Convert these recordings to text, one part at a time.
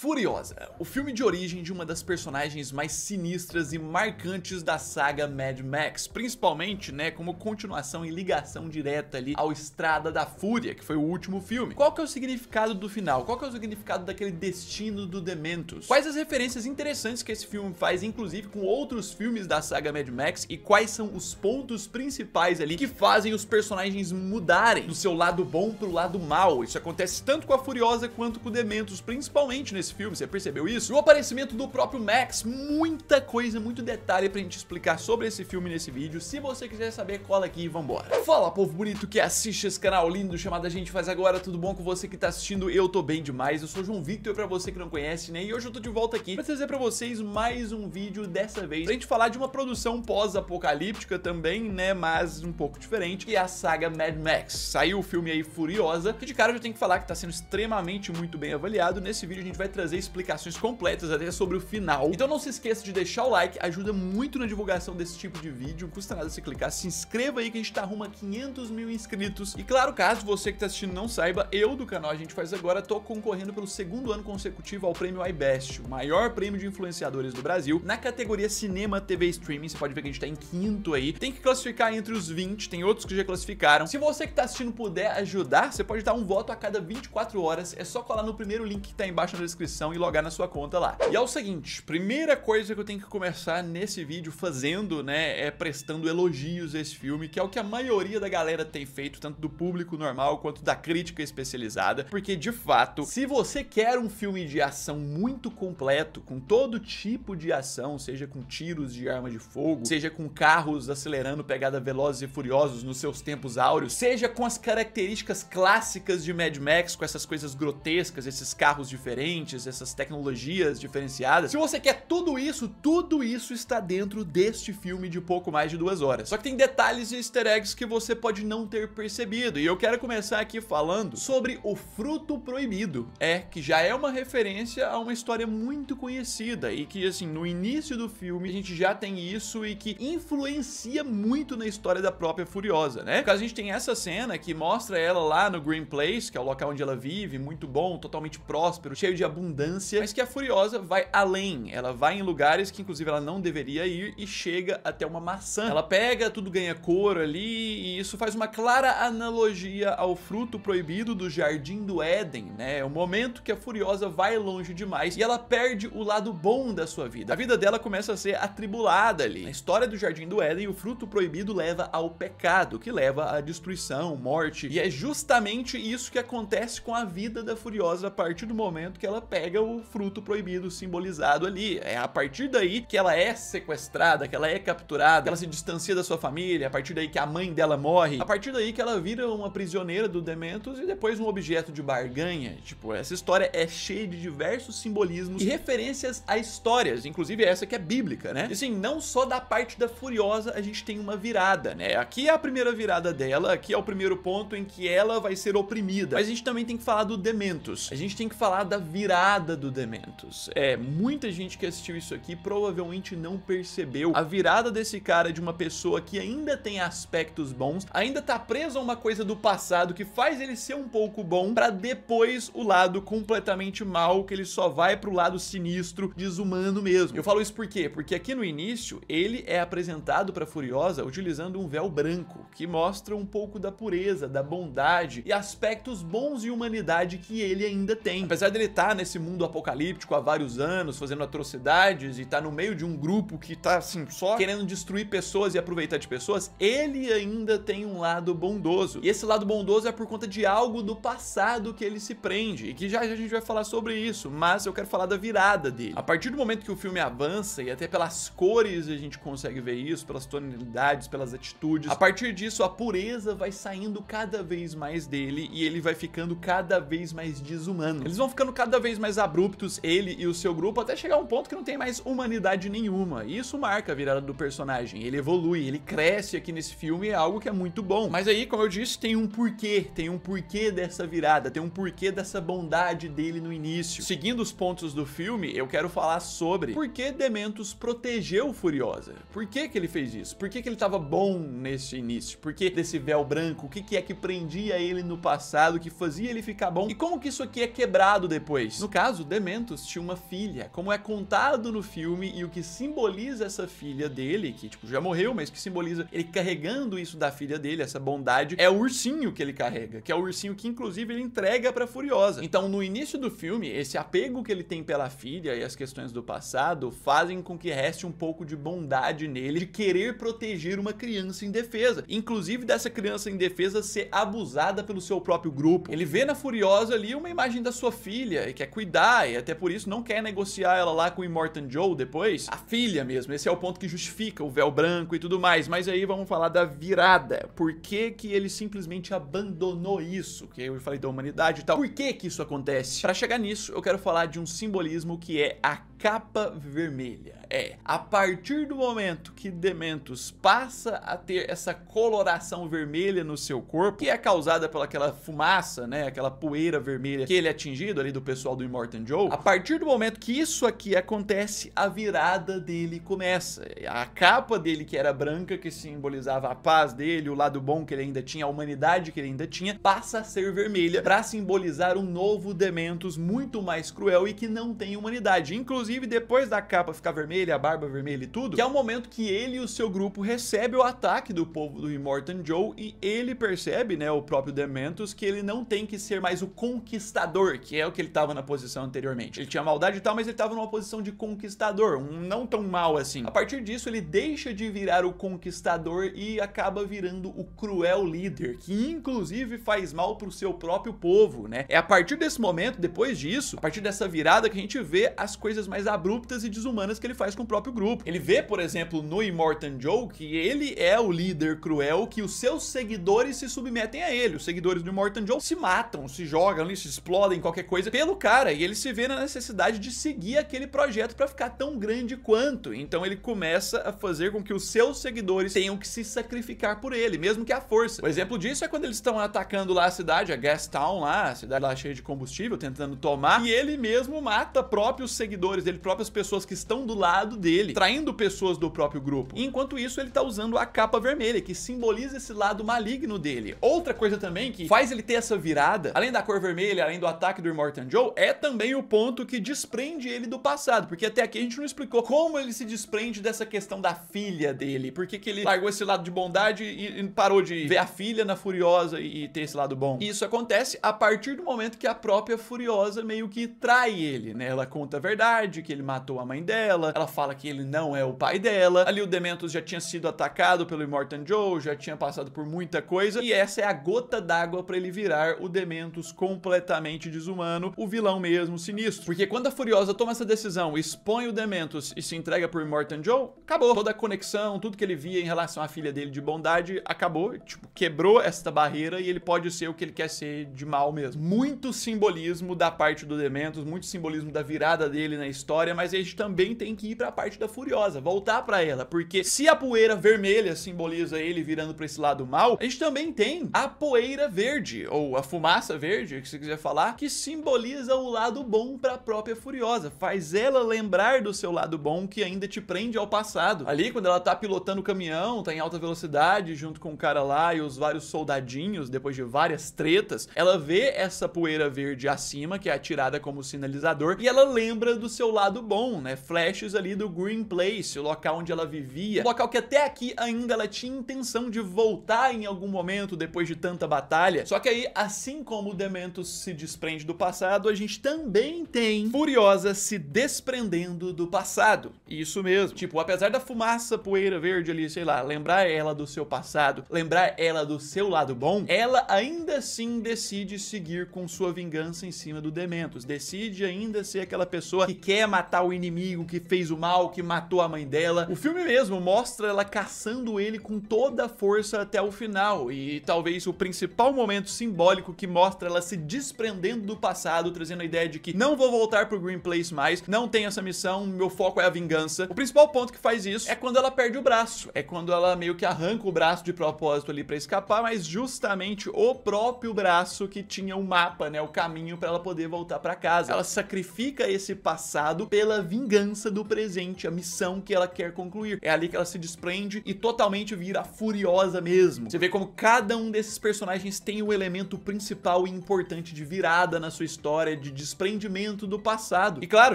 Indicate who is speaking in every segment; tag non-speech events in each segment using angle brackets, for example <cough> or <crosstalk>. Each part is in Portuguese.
Speaker 1: Furiosa, o filme de origem de uma das personagens mais sinistras e marcantes da saga Mad Max, principalmente, né, como continuação e ligação direta ali ao Estrada da Fúria, que foi o último filme. Qual que é o significado do final? Qual que é o significado daquele destino do Dementos? Quais as referências interessantes que esse filme faz, inclusive com outros filmes da saga Mad Max, e quais são os pontos principais ali que fazem os personagens mudarem do seu lado bom pro lado mal? Isso acontece tanto com a Furiosa quanto com o Dementos, principalmente nesse desse filme, você percebeu isso? O aparecimento do próprio Max, muita coisa, muito detalhe pra gente explicar sobre esse filme nesse vídeo. Se você quiser saber, cola aqui e vambora. Fala, povo bonito que assiste esse canal lindo chamado A Gente Faz Agora, tudo bom com você que tá assistindo? Eu tô bem demais, eu sou João Victor pra você que não conhece, né? E hoje eu tô de volta aqui pra trazer pra vocês mais um vídeo, dessa vez pra gente falar de uma produção pós-apocalíptica também, né? Mas um pouco diferente, que é a saga Mad Max. Saiu o filme aí Furiosa, que de cara eu já tenho que falar que tá sendo extremamente muito bem avaliado. Nesse vídeo a gente vai trazer trazer explicações completas até sobre o final. Então não se esqueça de deixar o like, ajuda muito na divulgação desse tipo de vídeo, não custa nada se clicar, se inscreva aí que a gente tá rumo a 500 mil inscritos. E claro, caso você que tá assistindo não saiba, eu do canal A Gente Faz Agora tô concorrendo pelo segundo ano consecutivo ao prêmio iBest, o maior prêmio de influenciadores do Brasil, na categoria Cinema, TV e Streaming, você pode ver que a gente tá em quinto aí, tem que classificar entre os 20, tem outros que já classificaram. Se você que tá assistindo puder ajudar, você pode dar um voto a cada 24 horas, é só colar no primeiro link que tá embaixo na descrição descrição e logar na sua conta lá. E é o seguinte, primeira coisa que eu tenho que começar nesse vídeo fazendo, né, é prestando elogios a esse filme, que é o que a maioria da galera tem feito, tanto do público normal quanto da crítica especializada, porque de fato, se você quer um filme de ação muito completo, com todo tipo de ação, seja com tiros de arma de fogo, seja com carros acelerando pegada velozes e furiosos nos seus tempos áureos, seja com as características clássicas de Mad Max, com essas coisas grotescas, esses carros diferentes, essas tecnologias diferenciadas. Se você quer tudo isso, tudo isso está dentro deste filme de pouco mais de duas horas. Só que tem detalhes e easter eggs que você pode não ter percebido. E eu quero começar aqui falando sobre o fruto proibido. É, que já é uma referência a uma história muito conhecida e que, assim, no início do filme a gente já tem isso e que influencia muito na história da própria Furiosa, né? Porque a gente tem essa cena que mostra ela lá no Green Place, que é o local onde ela vive, muito bom, totalmente próspero, cheio de abundância abundância, mas que a Furiosa vai além. Ela vai em lugares que, inclusive, ela não deveria ir e chega até uma maçã. Ela pega, tudo ganha cor ali, e isso faz uma clara analogia ao fruto proibido do Jardim do Éden, né? É o momento que a Furiosa vai longe demais e ela perde o lado bom da sua vida. A vida dela começa a ser atribulada ali. Na história do Jardim do Éden, o fruto proibido leva ao pecado, que leva à destruição, morte, e é justamente isso que acontece com a vida da Furiosa a partir do momento que ela pega o fruto proibido simbolizado ali. É a partir daí que ela é sequestrada, que ela é capturada, que ela se distancia da sua família, a partir daí que a mãe dela morre, a partir daí que ela vira uma prisioneira do Dementos e depois um objeto de barganha. Tipo, essa história é cheia de diversos simbolismos e referências a histórias, inclusive essa que é bíblica, né? E assim, não só da parte da Furiosa a gente tem uma virada, né? Aqui é a primeira virada dela, aqui é o primeiro ponto em que ela vai ser oprimida. Mas a gente também tem que falar do Dementos. A gente tem que falar da virada virada do Dementos. É, muita gente que assistiu isso aqui provavelmente não percebeu a virada desse cara de uma pessoa que ainda tem aspectos bons, ainda tá preso a uma coisa do passado que faz ele ser um pouco bom, para depois o lado completamente mal, que ele só vai pro lado sinistro, desumano mesmo. Eu falo isso por quê? Porque aqui no início ele é apresentado para Furiosa utilizando um véu branco, que mostra um pouco da pureza, da bondade e aspectos bons e humanidade que ele ainda tem. Apesar dele estar tá nesse nesse mundo apocalíptico há vários anos, fazendo atrocidades e tá no meio de um grupo que tá assim só querendo destruir pessoas e aproveitar de pessoas, ele ainda tem um lado bondoso. E esse lado bondoso é por conta de algo do passado que ele se prende e que já, já a gente vai falar sobre isso, mas eu quero falar da virada dele. A partir do momento que o filme avança e até pelas cores a gente consegue ver isso, pelas tonalidades, pelas atitudes, a partir disso a pureza vai saindo cada vez mais dele e ele vai ficando cada vez mais desumano. Eles vão ficando cada vez mais abruptos ele e o seu grupo até chegar a um ponto que não tem mais humanidade nenhuma. E isso marca a virada do personagem. Ele evolui, ele cresce aqui nesse filme é algo que é muito bom. Mas aí, como eu disse, tem um porquê, tem um porquê dessa virada, tem um porquê dessa bondade dele no início. Seguindo os pontos do filme, eu quero falar sobre por que Dementos protegeu Furiosa. Por que que ele fez isso? Por que que ele tava bom nesse início? Por que desse véu branco? O que que é que prendia ele no passado, que fazia ele ficar bom? E como que isso aqui é quebrado depois? No caso, Dementos tinha uma filha, como é contado no filme e o que simboliza essa filha dele, que tipo já morreu, mas que simboliza ele carregando isso da filha dele, essa bondade, é o ursinho que ele carrega, que é o ursinho que inclusive ele entrega para Furiosa. Então, no início do filme, esse apego que ele tem pela filha e as questões do passado fazem com que reste um pouco de bondade nele de querer proteger uma criança indefesa, inclusive dessa criança indefesa ser abusada pelo seu próprio grupo. Ele vê na Furiosa ali uma imagem da sua filha, que é cuidar e até por isso não quer negociar ela lá com o Immortan Joe depois. A filha mesmo, esse é o ponto que justifica o véu branco e tudo mais. Mas aí vamos falar da virada. Por que que ele simplesmente abandonou isso? Que eu falei da humanidade e tal. Por que que isso acontece? Para chegar nisso, eu quero falar de um simbolismo que é a capa vermelha é, a partir do momento que Dementos passa a ter essa coloração vermelha no seu corpo, que é causada pelaquela fumaça, né, aquela poeira vermelha que ele é atingido ali do pessoal do Immortan Joe, a partir do momento que isso aqui acontece, a virada dele começa. A capa dele que era branca, que simbolizava a paz dele, o lado bom que ele ainda tinha, a humanidade que ele ainda tinha, passa a ser vermelha para simbolizar um novo Dementos muito mais cruel e que não tem humanidade. Inclusive, depois da capa ficar vermelha, vermelha, a barba vermelha e tudo, que é o momento que ele e o seu grupo recebe o ataque do povo do Immortan Joe e ele percebe, né, o próprio Dementos, que ele não tem que ser mais o conquistador, que é o que ele estava na posição anteriormente. Ele tinha maldade e tal, mas ele estava numa posição de conquistador, um não tão mal assim. A partir disso, ele deixa de virar o conquistador e acaba virando o cruel líder, que inclusive faz mal pro seu próprio povo, né? É a partir desse momento, depois disso, a partir dessa virada que a gente vê as coisas mais abruptas e desumanas que ele faz com o próprio grupo. Ele vê, por exemplo, no Immortan Joe que ele é o líder cruel que os seus seguidores se submetem a ele. Os seguidores do Immortan Joe se matam, se jogam ali, se explodem, qualquer coisa, pelo cara. E ele se vê na necessidade de seguir aquele projeto para ficar tão grande quanto. Então ele começa a fazer com que os seus seguidores tenham que se sacrificar por ele, mesmo que à força. O exemplo disso é quando eles estão atacando lá a cidade, a Gastown lá, a cidade lá cheia de combustível, tentando tomar. E ele mesmo mata próprios seguidores dele, próprias pessoas que estão do lado aliado dele, traindo pessoas do próprio grupo. E enquanto isso, ele tá usando a capa vermelha, que simboliza esse lado maligno dele. Outra coisa também que faz ele ter essa virada, além da cor vermelha, além do ataque do Immortan Joe, é também o ponto que desprende ele do passado, porque até aqui a gente não explicou como ele se desprende dessa questão da filha dele, por que que ele largou esse lado de bondade e, parou de ver a filha na Furiosa e, e ter esse lado bom. E isso acontece a partir do momento que a própria Furiosa meio que trai ele, né? Ela conta a verdade, que ele matou a mãe dela, ela fala que ele não é o pai dela. Ali o Dementos já tinha sido atacado pelo Immortan Joe, já tinha passado por muita coisa. E essa é a gota d'água para ele virar o Dementos completamente desumano, o vilão mesmo, sinistro. Porque quando a Furiosa toma essa decisão, expõe o Dementos e se entrega pro Immortan Joe, acabou. Toda a conexão, tudo que ele via em relação à filha dele de bondade, acabou. Tipo, quebrou esta barreira e ele pode ser o que ele quer ser de mal mesmo. Muito simbolismo da parte do Dementos, muito simbolismo da virada dele na história, mas a gente também tem que ir para a parte da Furiosa, voltar para ela, porque se a poeira vermelha simboliza ele virando para esse lado mal, a gente também tem a poeira verde ou a fumaça verde, que se quiser falar, que simboliza o lado bom para a própria Furiosa, faz ela lembrar do seu lado bom que ainda te prende ao passado. Ali quando ela tá pilotando o caminhão, tá em alta velocidade junto com o cara lá e os vários soldadinhos depois de várias tretas, ela vê essa poeira verde acima que é atirada como sinalizador e ela lembra do seu lado bom, né? Flashes ali do Green Place, o local onde ela vivia. Um local que até aqui ainda ela tinha intenção de voltar em algum momento depois de tanta batalha. Só que aí, assim como o Dementos se desprende do passado, a gente também tem Furiosa se desprendendo do passado. Isso mesmo. Tipo, apesar da fumaça, poeira verde ali, sei lá, lembrar ela do seu passado, lembrar ela do seu lado bom, ela ainda assim decide seguir com sua vingança em cima do Dementos. Decide ainda ser aquela pessoa que quer matar o inimigo que fez fez o mal, que matou a mãe dela. O filme mesmo mostra ela caçando ele com toda a força até o final, e talvez o principal momento simbólico que mostra ela se desprendendo do passado, trazendo a ideia de que não vou voltar pro Green Place mais, não tenho essa missão, meu foco é a vingança. O principal ponto que faz isso é quando ela perde o braço, é quando ela meio que arranca o braço de propósito ali para escapar, mas justamente o próprio braço que tinha o mapa, né, o caminho para ela poder voltar para casa. Ela sacrifica esse passado pela vingança do presente presente a missão que ela quer concluir. É ali que ela se desprende e totalmente vira furiosa mesmo. Você vê como cada um desses personagens tem o um elemento principal e importante de virada na sua história, de desprendimento do passado. E claro,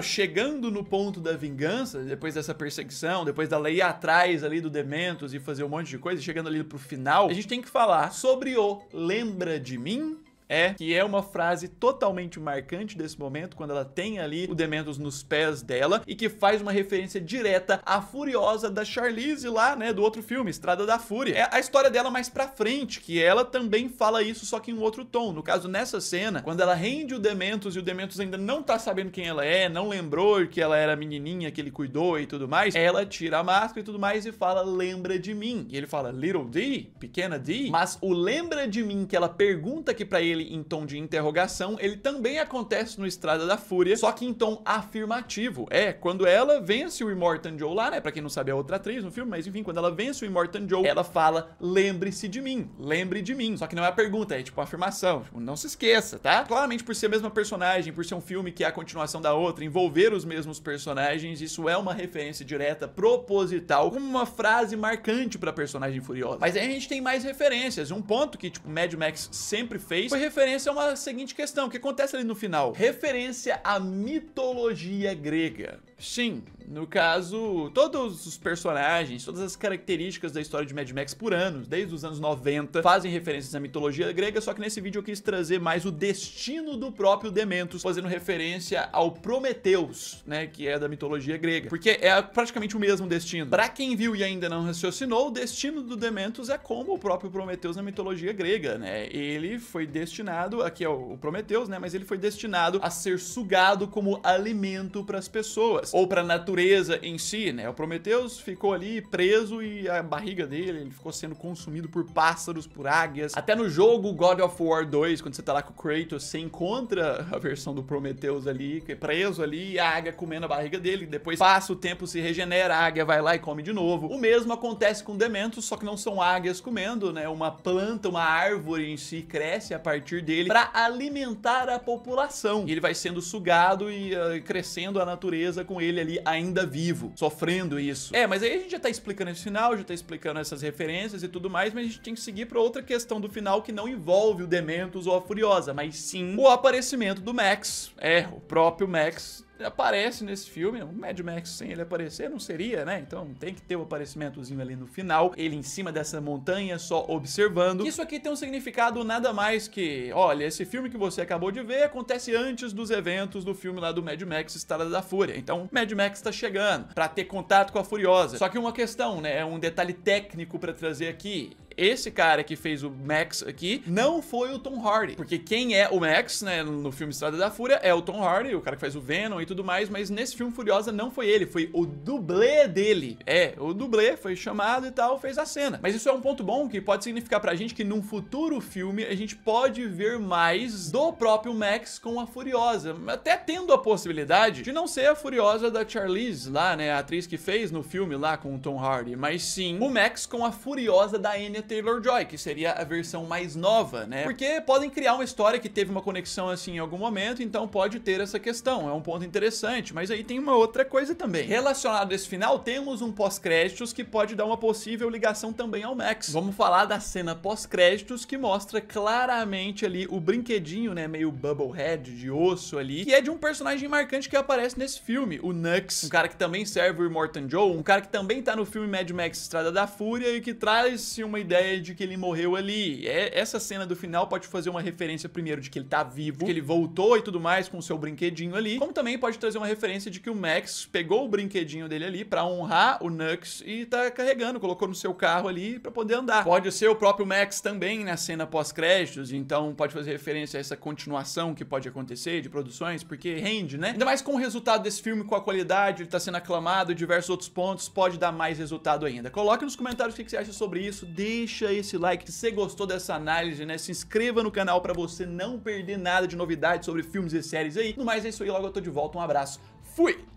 Speaker 1: chegando no ponto da vingança, depois dessa perseguição, depois dela ir atrás ali do Dementos e fazer um monte de coisa, chegando ali pro final, a gente tem que falar sobre o Lembra de Mim? é, que é uma frase totalmente marcante desse momento, quando ela tem ali o Dementos nos pés dela e que faz uma referência direta à Furiosa da Charlize lá, né, do outro filme, Estrada da Fúria. É a história dela mais pra frente, que ela também fala isso, só que em um outro tom. No caso, nessa cena, quando ela rende o Dementos e o Dementos ainda não tá sabendo quem ela é, não lembrou que ela era a menininha que ele cuidou e tudo mais, ela tira a máscara e tudo mais e fala, lembra de mim. E ele fala, Little D, pequena D, mas o lembra de mim que ela pergunta aqui pra ele ele em tom de interrogação, ele também acontece no Estrada da Fúria, só que em tom afirmativo. É, quando ela vence o Immortan Joe lá, né? Pra quem não sabe, é outra atriz no filme, mas enfim, quando ela vence o Immortan Joe, ela fala: lembre-se de mim, lembre de mim. Só que não é a pergunta, é tipo uma afirmação. Tipo, não se esqueça, tá? Claramente, por ser a mesma personagem, por ser um filme que é a continuação da outra, envolver os mesmos personagens, isso é uma referência direta, proposital, uma frase marcante pra personagem furiosa. Mas aí a gente tem mais referências. Um ponto que, tipo, Mad Max sempre fez foi referência a uma seguinte questão, O que acontece ali no final. Referência à mitologia grega. Sim, no caso, todos os personagens, todas as características da história de Mad Max por anos, desde os anos 90, fazem referências à mitologia grega, só que nesse vídeo eu quis trazer mais o destino do próprio Dementos, fazendo referência ao Prometheus, né, que é da mitologia grega, porque é praticamente o mesmo destino. Para quem viu e ainda não raciocinou, o destino do Dementos é como o próprio Prometheus na mitologia grega, né? Ele foi destinado, aqui é o Prometheus, né, mas ele foi destinado a ser sugado como alimento para as pessoas pessoas ou para a natureza em si, né? O Prometheus ficou ali preso e a barriga dele, ele ficou sendo consumido por pássaros, por águias. Até no jogo God of War 2, quando você tá lá com o Kratos, você encontra <laughs> a versão do Prometheus ali, é preso ali, e a águia comendo a barriga dele, depois passa o tempo, se regenera, a águia vai lá e come de novo. O mesmo acontece com Dementos, só que não são águias comendo, né? Uma planta, uma árvore em si cresce a partir dele para alimentar a população. E ele vai sendo sugado e uh, crescendo a natureza com com ele ali ainda vivo, sofrendo isso. É, mas aí a gente já tá explicando esse final, já tá explicando essas referências e tudo mais, mas a gente tem que seguir pra outra questão do final que não envolve o Dementos ou a Furiosa, mas sim o aparecimento do Max. É, o próprio Max aparece nesse filme. O Mad Max sem ele aparecer não seria, né? Então tem que ter o um aparecimentozinho ali no final. Ele em cima dessa montanha, só observando. Isso aqui tem um significado nada mais que, olha, esse filme que você acabou de ver acontece antes dos eventos do filme lá do Mad Max Estrada da Fúria. Então Mad Max tá chegando para ter contato com a Furiosa. Só que uma questão, né? É um detalhe técnico para trazer aqui esse cara que fez o Max aqui não foi o Tom Hardy. Porque quem é o Max, né, no filme Estrada da Fúria é o Tom Hardy, o cara que faz o Venom e tudo mais, mas nesse filme Furiosa não foi ele, foi o dublê dele. É, o dublê foi chamado e tal, fez a cena. Mas isso é um ponto bom que pode significar pra gente que num futuro filme a gente pode ver mais do próprio Max com a Furiosa, até tendo a possibilidade de não ser a Furiosa da Charlize lá, né, a atriz que fez no filme lá com o Tom Hardy, mas sim o Max com a Furiosa da Anya Taylor-Joy, que seria a versão mais nova, né? Porque podem criar uma história que teve uma conexão assim em algum momento, então pode ter essa questão, é um ponto interessante, mas aí tem uma outra coisa também. Relacionado a esse final, temos um pós-créditos que pode dar uma possível ligação também ao Max. Vamos falar da cena pós-créditos que mostra claramente ali o brinquedinho, né, meio Bubblehead de osso ali, que é de um personagem marcante que aparece nesse filme, o Nux, um cara que também serve o Immortan Joe, um cara que também tá no filme Mad Max Estrada da Fúria e que traz uma ideia ideia de que ele morreu ali. É, essa cena do final pode fazer uma referência, primeiro, de que ele tá vivo, que ele voltou e tudo mais com o seu brinquedinho ali. Como também pode trazer uma referência de que o Max pegou o brinquedinho dele ali para honrar o Nux e tá carregando, colocou no seu carro ali para poder andar. Pode ser o próprio Max também na cena pós-créditos, então pode fazer referência a essa continuação que pode acontecer de produções, porque rende, né? Ainda mais com o resultado desse filme, com a qualidade, ele tá sendo aclamado, diversos outros pontos, pode dar mais resultado ainda. Coloque nos comentários o que você acha sobre isso, deixe deixa esse like se você gostou dessa análise, né? Se inscreva no canal para você não perder nada de novidades sobre filmes e séries aí. No mais, é isso aí. Logo eu tô de volta. Um abraço. Fui!